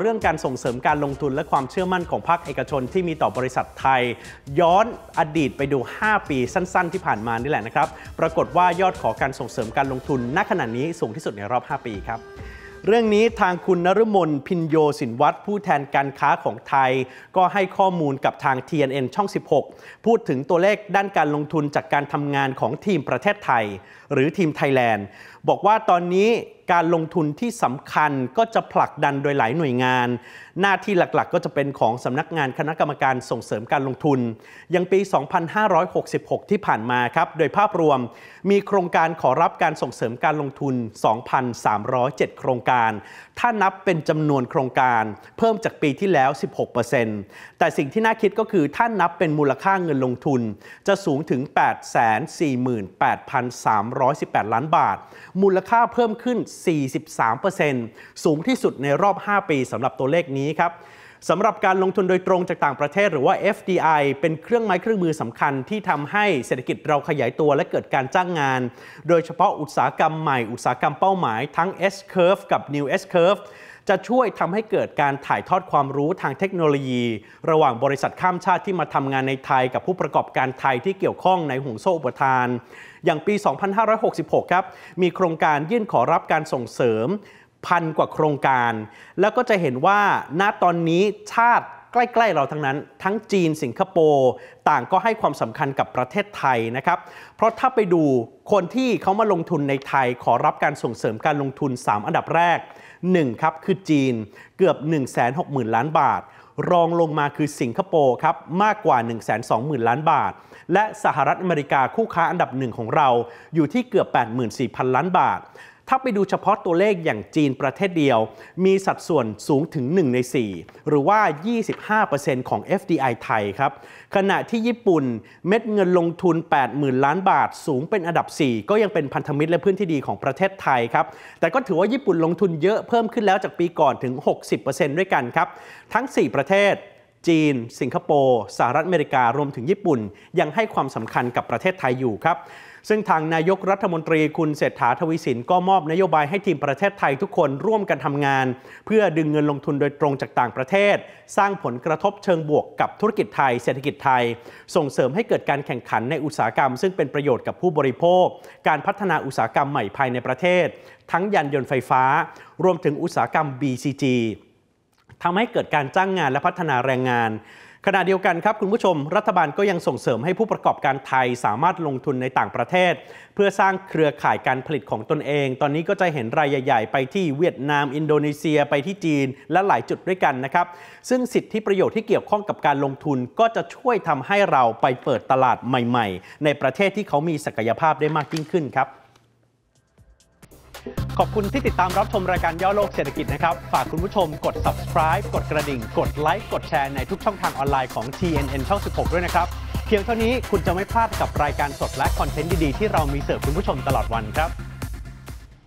เรื่องการส่งเสริมการลงทุนและความเชื่อมั่นของภาคเอกชนที่มีต่อบริษัทไทย ย้อนอดีตไปดู 5 ปีสั้นๆ ที่ผ่านมานี่แหละนะครับ ปรากฏว่ายอดขอการส่งเสริมการลงทุนณขณะนี้สูงที่สุดในรอบ 5 ปีครับเรื่องนี้ทางคุณนุมนพินโยสินวัตรผู้แทนการค้าของไทยก็ให้ข้อมูลกับทาง TNN ช่อง 16 พูดถึงตัวเลขด้านการลงทุนจากการทำงานของทีมประเทศไทย หรือทีมไทยแลนด์บอกว่าตอนนี้การลงทุนที่สำคัญก็จะผลักดันโดยหลายหน่วยงาน หน้าที่หลักๆก็จะเป็นของสำนักงานคณะกรรมการส่งเสริมการลงทุน ยังปี 2566 ที่ผ่านมาครับ โดยภาพรวมมีโครงการขอรับการส่งเสริมการลงทุน 2,307 โครงการ ถ้านับเป็นจำนวนโครงการ เพิ่มจากปีที่แล้ว 16%แต่สิ่งที่น่าคิดก็คือ ถ้านับเป็นมูลค่าเงินลงทุนจะสูงถึง848,318 ล้านบาท มูลค่าเพิ่มขึ้น43%สูงที่สุดในรอบ 5 ปีสำหรับตัวเลขนี้ครับสำหรับการลงทุนโดยตรงจากต่างประเทศหรือว่า FDI เป็นเครื่องไม้เครื่องมือสำคัญที่ทำให้เศรษฐกิจเราขยายตัวและเกิดการจ้างงาน โดยเฉพาะอุตสาหกรรมใหม่อุตสาหกรรมเป้าหมายทั้ง S-curve กับ New S-curve จะช่วยทำให้เกิดการถ่ายทอดความรู้ทางเทคโนโลยี ระหว่างบริษัทข้ามชาติที่มาทำงานในไทย กับผู้ประกอบการไทยที่เกี่ยวข้องในห่วงโซ่อุปทาน อย่างปี 2566 ครับ มีโครงการยื่นขอรับการส่งเสริม พันกว่าโครงการ แล้วก็จะเห็นว่าณตอนนี้ชาติใกล้ ๆ เราทั้งนั้น ทั้งจีนสิงคโปร์ ต่างก็ให้ความสำคัญกับประเทศไทยนะครับเพราะถ้าไปดูคนที่เขามาลงทุนในไทยขอรับการส่งเสริมการลงทุน 3 อันดับแรก 1 ครับ คือจีนเกือบ 160,000 ล้านบาท รองลงมาคือสิงคโปร์ครับมากกว่า 120,000 ล้านบาท และสหรัฐอเมริกาคู่ค้าอันดับหนึ่งของเราอยู่ที่เกือบ84,000 ล้านบาทถ้าไปดูเฉพาะตัวเลขอย่างจีนประเทศเดียว มีสัดส่วนสูงถึง 1 ใน 4 หรือว่า 25%ของ FDI ไทยครับ ขณะที่ญี่ปุ่นเม็ดเงินลงทุน 80,000 ล้านบาทสูงเป็นอันดับ 4 ก็ยังเป็นพันธมิตรและพื้นที่ดีของประเทศไทยครับ แต่ก็ถือว่าญี่ปุ่นลงทุนเยอะเพิ่มขึ้นแล้วจากปีก่อนถึง 60%ด้วยกันครับ ทั้ง 4 ประเทศจีน สิงคโปร์ สหรัฐอเมริกา รวมถึงญี่ปุ่น ยังให้ความสำคัญกับประเทศไทยอยู่ครับ ซึ่งทางนายกรัฐมนตรีคุณเศรษฐาทวีสิน ก็มอบนโยบายให้ทีมประเทศไทยทุกคนร่วมกันทำงาน เพื่อดึงเงินลงทุนโดยตรงจากต่างประเทศ สร้างผลกระทบเชิงบวกกับธุรกิจไทย เศรษฐกิจไทย ส่งเสริมให้เกิดการแข่งขันในอุตสาหกรรม ซึ่งเป็นประโยชน์กับผู้บริโภค การพัฒนาอุตสาหกรรมใหม่ภายในประเทศ ทั้งยานยนต์ไฟฟ้า รวมถึงอุตสาหกรรม BCG ทำให้เกิดการจ้างงานและพัฒนาแรงงาน ขณะเดียวกันครับคุณผู้ชม รัฐบาลก็ยังส่งเสริมให้ผู้ประกอบการไทยสามารถลงทุนในต่างประเทศ เพื่อสร้างเครือข่ายการผลิตของตนเอง ตอนนี้ก็จะเห็นรายใหญ่ ๆ ไปที่เวียดนามอินโดนีเซียไปที่จีนและหลายจุดด้วยกันนะครับ ซึ่งสิทธิประโยชน์ที่เกี่ยวข้องกับการลงทุนก็จะช่วยทำให้เราไปเปิดตลาดใหม่ๆ ในประเทศที่เขามีศักยภาพได้มากยิ่งขึ้นครับขอบคุณที่ติดตามรับชมรายการย่อโลกเศรษฐกิจนะครับ ฝากคุณผู้ชมกด subscribe กดกระดิ่ง กดไลค์ กดแชร์ในทุกช่องทางออนไลน์ของ TNN ช่อง 16 ด้วยนะครับ เพียงเท่านี้คุณจะไม่พลาดกับรายการสดและคอนเทนต์ดี ๆ ที่เรามีเสิร์ฟคุณผู้ชมตลอดวันครับ